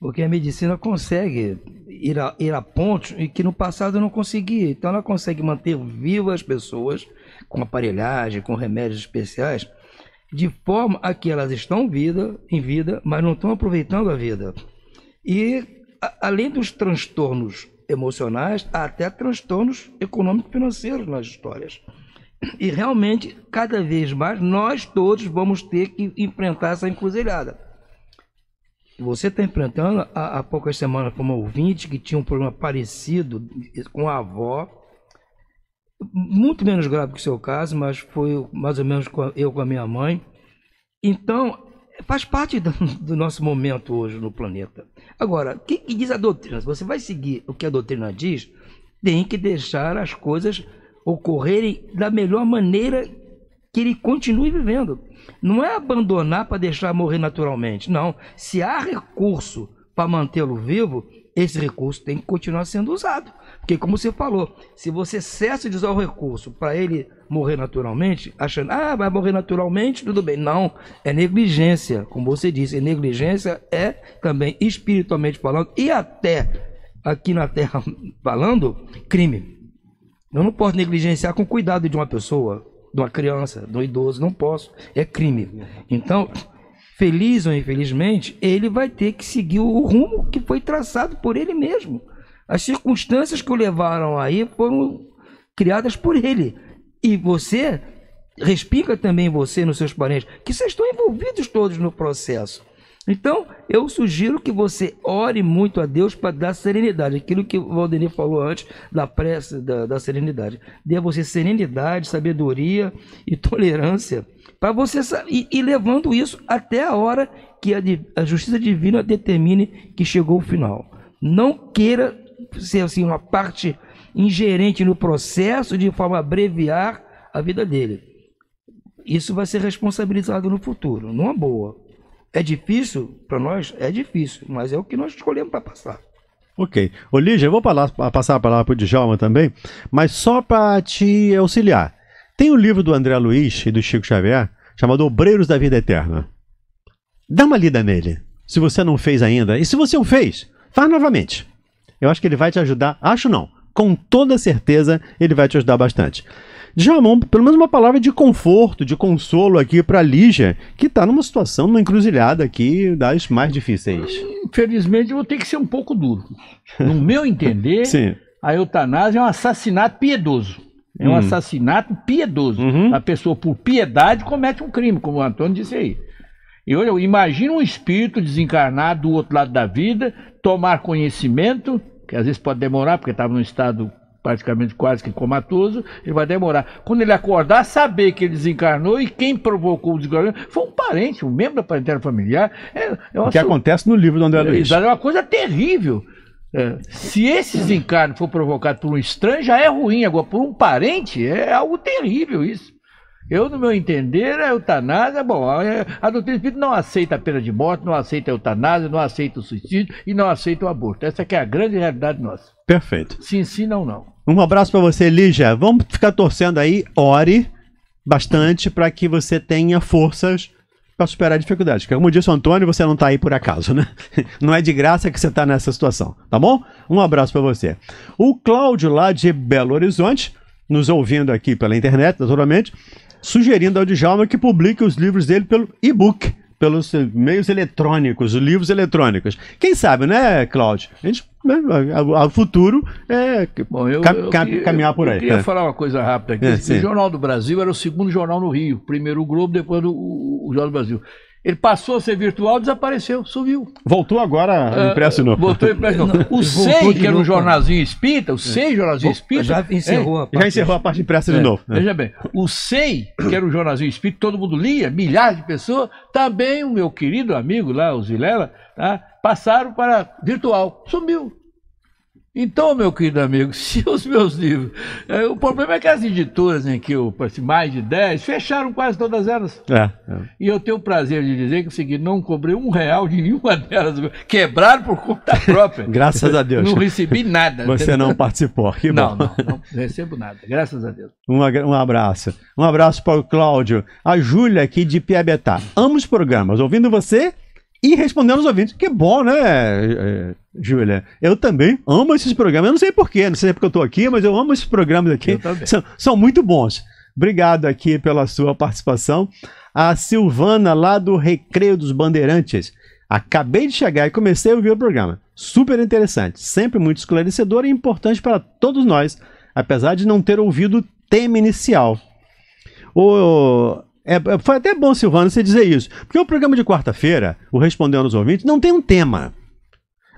Porque a medicina consegue ir a, ir a pontos e que no passado não conseguia. Então ela consegue manter vivas as pessoas com aparelhagem, com remédios especiais, de forma a que elas estão vida, em vida, mas não estão aproveitando a vida. E a, além dos transtornos emocionais, há até transtornos econômicos financeiros nas histórias. E realmente, cada vez mais, nós todos vamos ter que enfrentar essa encruzilhada. Você está enfrentando há, há poucas semanas como ouvinte que tinha um problema parecido com a avó, muito menos grave que o seu caso, mas foi mais ou menos com a, eu com a minha mãe. Então, faz parte do, do, nosso momento hoje no planeta. Agora, o que, que, diz a doutrina? Se você vai seguir o que a doutrina diz, tem que deixar as coisas ocorrerem da melhor maneira que ele continue vivendo. Não é abandonar para deixar morrer naturalmente, não. Se há recurso para mantê-lo vivo, esse recurso tem que continuar sendo usado. Porque, como você falou, se você cessa de usar o recurso para ele morrer naturalmente, achando, ah, vai morrer naturalmente, tudo bem. Não, é negligência, como você disse. E negligência é também, espiritualmente falando, e até aqui na Terra falando, crime. Eu não posso negligenciar com cuidado de uma pessoa, de uma criança, de um idoso, não posso. É crime. Então, feliz ou infelizmente, ele vai ter que seguir o rumo que foi traçado por ele mesmo. As circunstâncias que o levaram aí foram criadas por ele. E você respinga também você nos seus parentes, que vocês estão envolvidos todos no processo. Então, eu sugiro que você ore muito a Deus para dar serenidade. Aquilo que o Valdenir falou antes da prece da, da serenidade. Dê a você serenidade, sabedoria e tolerância para você e, e, levando isso até a hora que a, a, justiça divina determine que chegou o final. Não queira ser assim uma parte ingerente no processo de forma a abreviar a vida dele. Isso vai ser responsabilizado no futuro, numa boa. É difícil para nós, é difícil, mas é o que nós escolhemos para passar. Ok. Lígia, eu vou passar a palavra para o Djalma também, mas só para te auxiliar. Tem o um livro do André Luiz e do Chico Xavier chamado Obreiros da Vida Eterna. Dá uma lida nele, se você não fez ainda. E se você o fez, faz novamente. Eu acho que ele vai te ajudar. Acho não. Com toda certeza, ele vai te ajudar bastante. Djamon, pelo menos uma palavra de conforto, de consolo aqui para Lígia, que está numa situação, numa encruzilhada aqui das mais difíceis. Infelizmente, eu vou ter que ser um pouco duro. No meu entender, a eutanásia é um assassinato piedoso. É um hum. assassinato piedoso. Uhum. A pessoa, por piedade, comete um crime, como o Antônio disse aí. E olha, imagina um espírito desencarnado do outro lado da vida, tomar conhecimento, que às vezes pode demorar, porque estava num estado praticamente quase que comatoso, ele vai demorar. Quando ele acordar, saber que ele desencarnou e quem provocou o desencarnamento foi um parente, um membro da parentela familiar. É, é o que assunto... acontece no livro do André é, Luiz. É uma coisa terrível. É. Se esse desencarne for provocado por um estranho, já é ruim. Agora, por um parente, é algo terrível isso. Eu, no meu entender, a é eutanásia, bom, a, doutrina espírita não aceita a pena de morte, não aceita a eutanásia, não aceita o suicídio e não aceita o aborto. Essa é a grande realidade nossa. Perfeito. Sim, sim, não, não. Um abraço para você, Lígia. Vamos ficar torcendo aí, ore bastante para que você tenha forças para superar a dificuldade. Porque, como disse o Antônio, você não está aí por acaso, né? Não é de graça que você está nessa situação, tá bom? Um abraço para você. O Cláudio, lá de Belo Horizonte, nos ouvindo aqui pela internet, naturalmente, sugerindo ao Djalma que publique os livros dele pelo e-book, pelos meios eletrônicos, livros eletrônicos. Quem sabe, né, Cláudio? A gente né? o futuro é Bom, eu, eu, eu, caminhar por aí. Eu queria é. falar uma coisa rápida aqui. É, o Jornal do Brasil era o segundo jornal no Rio. Primeiro o Globo, depois o, o Jornal do Brasil. Ele passou a ser virtual, desapareceu, sumiu. Voltou agora uh, impresso novo. Voltou impresso novo. O SEI, que era um jornalzinho espírita, o SEI, jornalzinho espírita. Já encerrou é. a parte. Já encerrou a parte impressa de é, novo. Né? Veja bem, o SEI, que era um jornalzinho espírita, todo mundo lia, milhares de pessoas, também o meu querido amigo lá, o Zilela, tá, passaram para virtual, sumiu. Então, meu querido amigo, se os meus livros. É, o problema é que as editoras em que eu participei, assim, mais de 10, fecharam quase todas elas. É, é. E eu tenho o prazer de dizer que é o não cobrei um real de nenhuma delas. Quebraram por conta própria. graças a Deus. Não recebi nada. Você não participou. Que não, bom. não, não recebo nada. Graças a Deus. Um, um abraço. Um abraço para o Cláudio. A Júlia aqui de Piabetá. Amo os programas. Ouvindo você e respondendo aos ouvintes. Que bom, né? É, é, Júlia, eu também amo esses programas. Eu não sei porquê, não sei é porque eu estou aqui, mas eu amo esses programas aqui. São, são muito bons. Obrigado aqui pela sua participação. A Silvana, lá do Recreio dos Bandeirantes. Acabei de chegar e comecei a ouvir o programa. Super interessante, sempre muito esclarecedor e importante para todos nós, apesar de não ter ouvido o tema inicial. O, é, foi até bom, Silvana, você dizer isso, porque o programa de quarta-feira, o Respondendo aos Ouvintes, não tem um tema.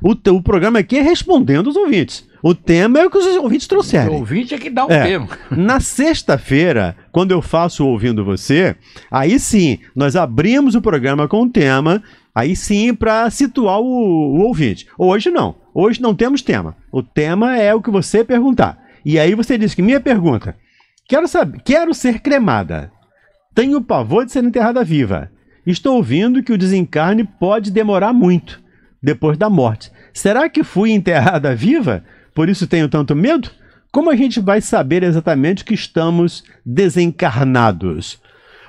O, o programa aqui é respondendo os ouvintes. O tema é o que os ouvintes trouxeram. O ouvinte é que dá o é. tema. Na sexta-feira, quando eu faço Ouvindo Você, aí sim, nós abrimos o programa com o tema, aí sim, para situar o, o ouvinte. Hoje não. Hoje não temos tema. O tema é o que você perguntar. E aí você diz que minha pergunta: quero saber, quero ser cremada. Tenho pavor de ser enterrada viva. Estou ouvindo que o desencarne pode demorar muito depois da morte. Será que fui enterrada viva? Por isso tenho tanto medo? Como a gente vai saber exatamente que estamos desencarnados?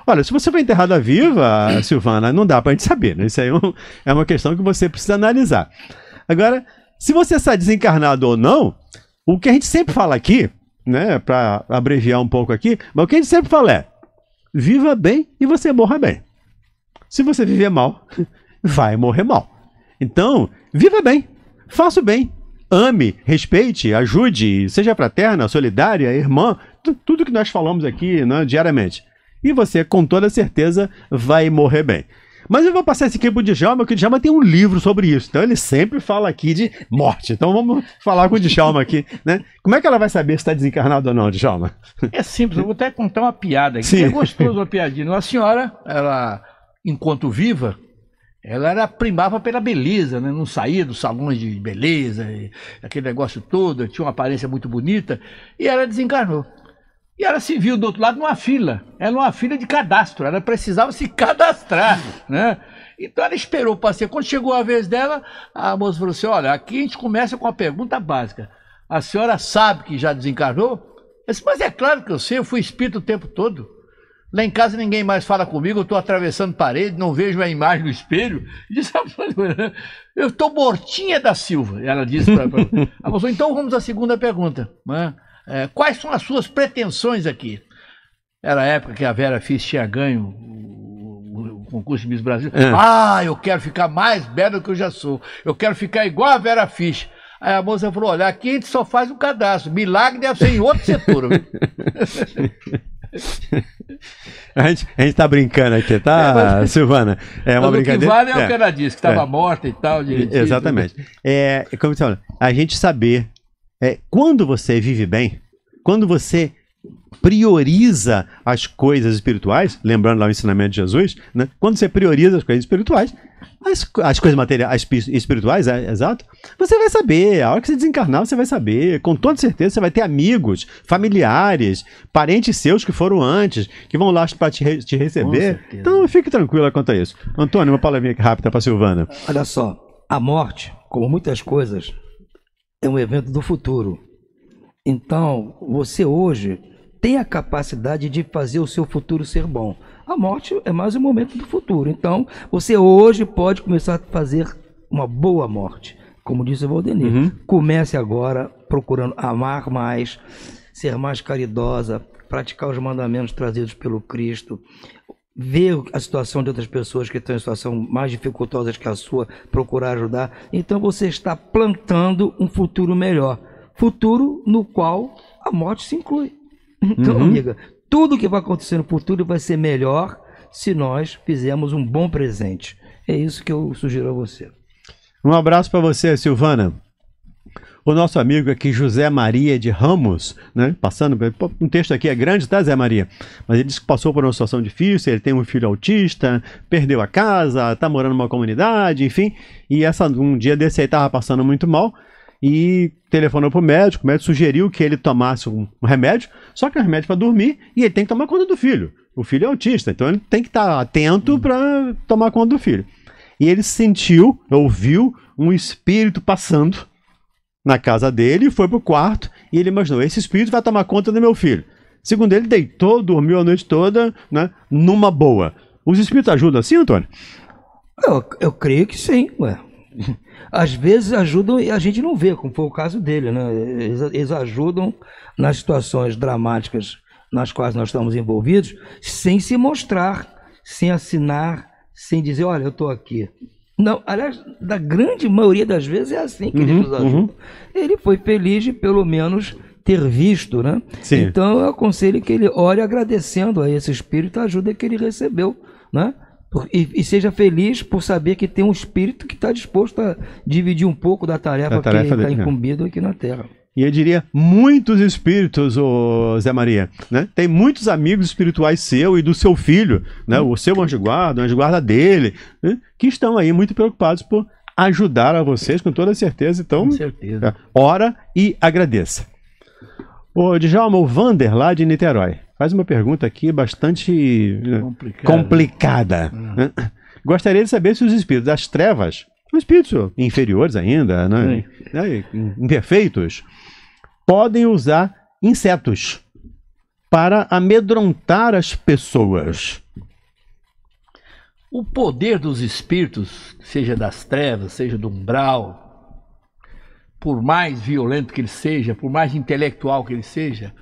Olha, se você foi enterrada viva, Silvana, não dá para a gente saber. Né? Isso aí é, é uma questão que você precisa analisar. Agora, se você está desencarnado ou não, o que a gente sempre fala aqui, né, para abreviar um pouco aqui, mas o que a gente sempre fala é: viva bem e você morra bem. Se você viver mal, vai morrer mal. Então, viva bem, faça o bem, ame, respeite, ajude, seja fraterna, solidária, irmã, tudo que nós falamos aqui né, diariamente. E você, com toda certeza, vai morrer bem. Mas eu vou passar esse aqui pro Djalma, que o Djalma tem um livro sobre isso. Então ele sempre fala aqui de morte. Então vamos falar com o Djalma aqui, né? Como é que ela vai saber se está desencarnado ou não, Djalma? É simples, eu vou até contar uma piada aqui. Sim. É gostoso uma piadinha. Uma senhora, ela, enquanto viva, ela era primava pela beleza, né? não saía dos salões de beleza, aquele negócio todo, tinha uma aparência muito bonita, e ela desencarnou. E ela se viu do outro lado numa fila, era uma fila de cadastro, ela precisava se cadastrar, né? Então ela esperou o passeio. Quando chegou a vez dela, a moça falou assim: olha, aqui a gente começa com uma pergunta básica. A senhora sabe que já desencarnou? Eu disse, mas é claro que eu sei, eu fui espírito o tempo todo. Lá em casa ninguém mais fala comigo, eu estou atravessando parede, não vejo a imagem no espelho. Diz, eu estou mortinha da Silva, ela disse para a Então vamos à segunda pergunta. Né? É, quais são as suas pretensões aqui? Era a época que a Vera Fisch tinha ganho o, o, o concurso de Miss Brasil. É. Ah, eu quero ficar mais bela do que eu já sou. Eu quero ficar igual a Vera Fisch. Aí a moça falou: olha, aqui a gente só faz um cadastro. Milagre deve ser em outro setor. a, gente, a gente tá brincando aqui, tá, é, mas, Silvana? É uma brincadeira. O que vale é, o é. que ela disse, que estava é. morta e tal. Exatamente. É, como você fala, a gente saber é, quando você vive bem, quando você prioriza as coisas espirituais, lembrando lá o ensinamento de Jesus, né? quando você prioriza as coisas espirituais, as, as coisas materiais, as espirituais, é, é, exato, você vai saber, a hora que você desencarnar, você vai saber, com toda certeza, você vai ter amigos, familiares, parentes seus que foram antes, que vão lá para te, te receber. Então fique tranquila quanto a isso. Antônio, uma palavrinha rápida para Silvana. Olha só, a morte, como muitas coisas, é um evento do futuro. Então, você hoje tem a capacidade de fazer o seu futuro ser bom. A morte é mais um momento do futuro. Então, você hoje pode começar a fazer uma boa morte. Como disse o Valdenir. Uhum. Comece agora procurando amar mais, ser mais caridosa, praticar os mandamentos trazidos pelo Cristo, ver a situação de outras pessoas que estão em situação mais dificultosas que a sua, procurar ajudar. Então você está plantando um futuro melhor, futuro no qual a morte se inclui. Então, uhum. amiga, tudo que vai acontecer no futuro vai ser melhor se nós fizermos um bom presente. É isso que eu sugiro a você. Um abraço para você, Silvana. O nosso amigo aqui, José Maria de Ramos, né? Passando. Um texto aqui é grande, tá, Zé Maria? Mas ele disse que passou por uma situação difícil, ele tem um filho autista, perdeu a casa, tá morando numa comunidade, enfim. E essa, um dia desse aí tava passando muito mal e telefonou pro médico. O médico sugeriu que ele tomasse um remédio, só que é um remédio para dormir e ele tem que tomar conta do filho. O filho é autista, então ele tem que estar tá atento para tomar conta do filho. E ele sentiu, ouviu um espírito passando na casa dele, foi pro quarto e ele imaginou: esse espírito vai tomar conta do meu filho. Segundo ele, deitou, dormiu a noite toda, né? Numa boa. Os espíritos ajudam assim, Antônio? Eu, eu creio que sim, ué às vezes ajudam e a gente não vê, como foi o caso dele, né? Eles, eles ajudam nas situações dramáticas nas quais nós estamos envolvidos, sem se mostrar, sem assinar, sem dizer, olha, eu estou aqui. Não, aliás, da grande maioria das vezes é assim que uhum, eles nos ajudam. Uhum. Ele foi feliz de, pelo menos, ter visto, né? Sim. Então eu aconselho que ele ore agradecendo a esse espírito a ajuda que ele recebeu, né? E, e, seja feliz por saber que tem um espírito que está disposto a dividir um pouco da tarefa, da tarefa que está né? incumbido aqui na Terra. E eu diria muitos espíritos, ô Zé Maria. Né? Tem muitos amigos espirituais seu e do seu filho, né? o seu anjo guarda, o anjo guarda dele, né? que estão aí muito preocupados por ajudar a vocês, com toda certeza. Então, com certeza. É, ora e agradeça. O Djalma, o Vander, lá de Niterói faz uma pergunta aqui bastante eh, complicada. complicada é. Gostaria de saber se os espíritos das trevas, os espíritos inferiores ainda, né, né? imperfeitos, podem usar insetos para amedrontar as pessoas. O poder dos espíritos, seja das trevas, seja do umbral, por mais violento que ele seja, por mais intelectual que ele seja,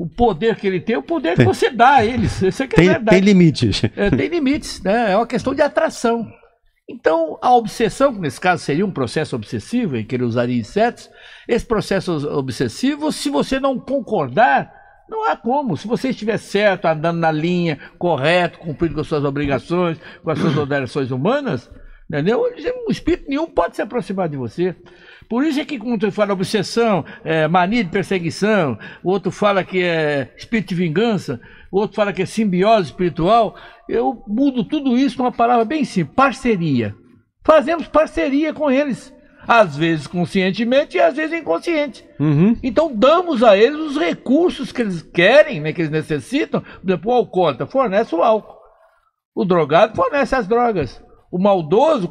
o poder que ele tem, é o poder tem. que você dá a eles. tem, tem limites. É, tem limites, né? É uma questão de atração. Então, a obsessão, que nesse caso seria um processo obsessivo, em que ele usaria insetos, esse processo obsessivo, se você não concordar, não há como. Se você estiver certo, andando na linha, correto, cumprindo com as suas obrigações, com as suas obrigações humanas, entendeu? O espírito nenhum pode se aproximar de você. Por isso é que um fala obsessão, é, mania de perseguição, o outro fala que é espírito de vingança, o outro fala que é simbiose espiritual. Eu mudo tudo isso com uma palavra bem simples: parceria. Fazemos parceria com eles. Às vezes conscientemente e às vezes inconsciente. Uhum. Então damos a eles os recursos que eles querem, né, que eles necessitam. Por exemplo, o alcoólatra fornece o álcool. O drogado fornece as drogas. O maldoso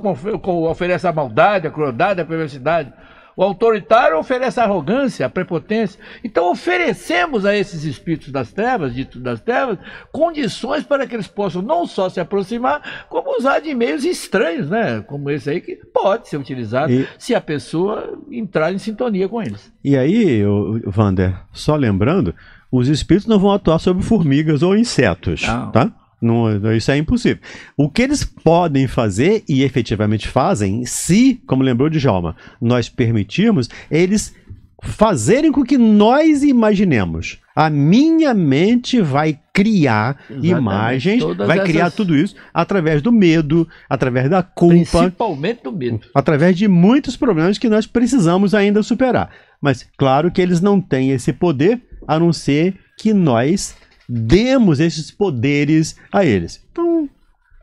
oferece a maldade, a crueldade, a perversidade. O autoritário oferece a arrogância, a prepotência. Então oferecemos a esses espíritos das trevas, ditos das trevas, condições para que eles possam não só se aproximar, como usar de meios estranhos, né? Como esse aí que pode ser utilizado e... se a pessoa entrar em sintonia com eles. E aí, Vander, só lembrando, os espíritos não vão atuar sobre formigas ou insetos, não. tá? Não, isso é impossível. O que eles podem fazer, e efetivamente fazem, se, como lembrou de Djalma, nós permitirmos, eles fazerem com que nós imaginemos. A minha mente vai criar Exatamente. imagens, Todas vai criar essas... tudo isso através do medo, através da culpa. Principalmente do medo. Através de muitos problemas que nós precisamos ainda superar. Mas claro que eles não têm esse poder, a não ser que nós demos esses poderes a eles. Então,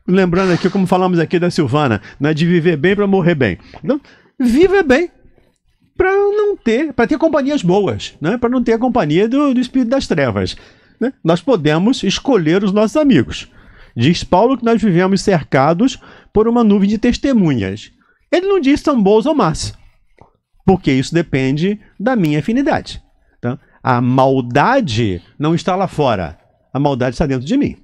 lembrando aqui, como falamos aqui da Silvana, né, de viver bem para morrer bem. Então, viva bem para não ter, para ter companhias boas, né? Para não ter a companhia do, do espírito das trevas. Né? Nós podemos escolher os nossos amigos. Diz Paulo que nós vivemos cercados por uma nuvem de testemunhas. Ele não diz são boas ou más, porque isso depende da minha afinidade a maldade não está lá fora, a maldade está dentro de mim.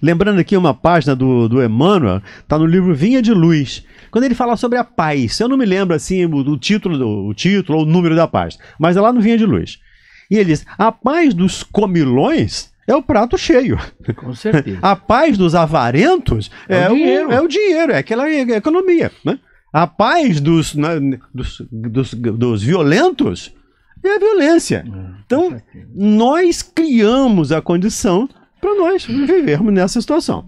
Lembrando aqui uma página do, do Emmanuel, está no livro Vinha de Luz, quando ele fala sobre a paz. Eu não me lembro assim o, o título, o título ou o número da página, mas é lá no Vinha de Luz. E ele diz: a paz dos comilões é o prato cheio. Com certeza. A paz dos avarentos é, é o, dinheiro. é o dinheiro, é aquela é, é economia. Né? A paz dos, né, dos, dos, dos violentos é a violência. É, então, nós criamos a condição para nós vivermos nessa situação.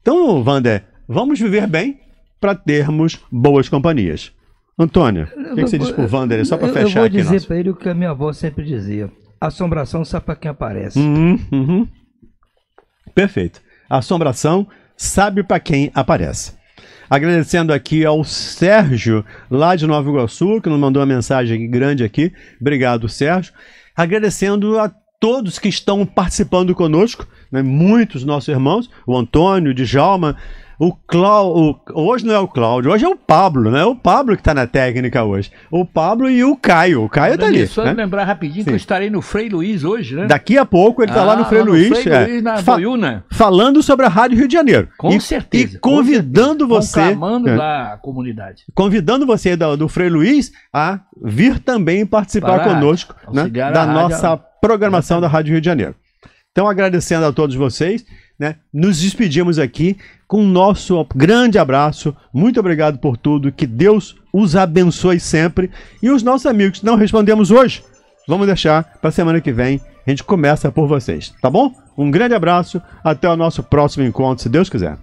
Então, Wander, vamos viver bem para termos boas companhias. Antônio, o que, que, você diz para o Wander? Só para fechar aqui. Eu vou dizer para ele o que a minha avó sempre dizia. Assombração sabe para quem aparece. Uhum, uhum. Perfeito. Assombração sabe para quem aparece. Agradecendo aqui ao Sérgio, lá de Nova Iguaçu, que nos mandou uma mensagem grande aqui. Obrigado, Sérgio. Agradecendo a todos que estão participando conosco, né? muitos nossos irmãos, o Antônio, o Djalma, o Cláudio. Hoje não é o Cláudio, hoje é o Pablo, né? É o Pablo que tá na técnica hoje. O Pablo e o Caio. O Caio tá Olha, tá ali. Só né? lembrar rapidinho Sim. que eu estarei no Frei Luiz hoje, né? Daqui a pouco ele ah, tá lá no ah, Frei lá no Luiz. Frei é, Luiz na fa Boiuna. Falando sobre a Rádio Rio de Janeiro. Com e, certeza. E convidando com certeza. você. chamando é, né? da comunidade. Convidando você do, do Frei Luiz a vir também participar Para conosco né, da nossa programação da Rádio Rio de Janeiro. Então, agradecendo a todos vocês né, nos despedimos aqui com o nosso grande abraço. Muito obrigado por tudo. Que Deus os abençoe sempre. E os nossos amigos que não respondemos hoje, vamos deixar para semana que vem. A gente começa por vocês, tá bom? Um grande abraço. Até o nosso próximo encontro, se Deus quiser.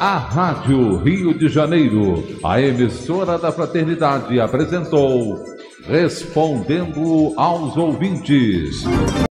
A Rádio Rio de Janeiro, a emissora da fraternidade, apresentou respondendo aos ouvintes.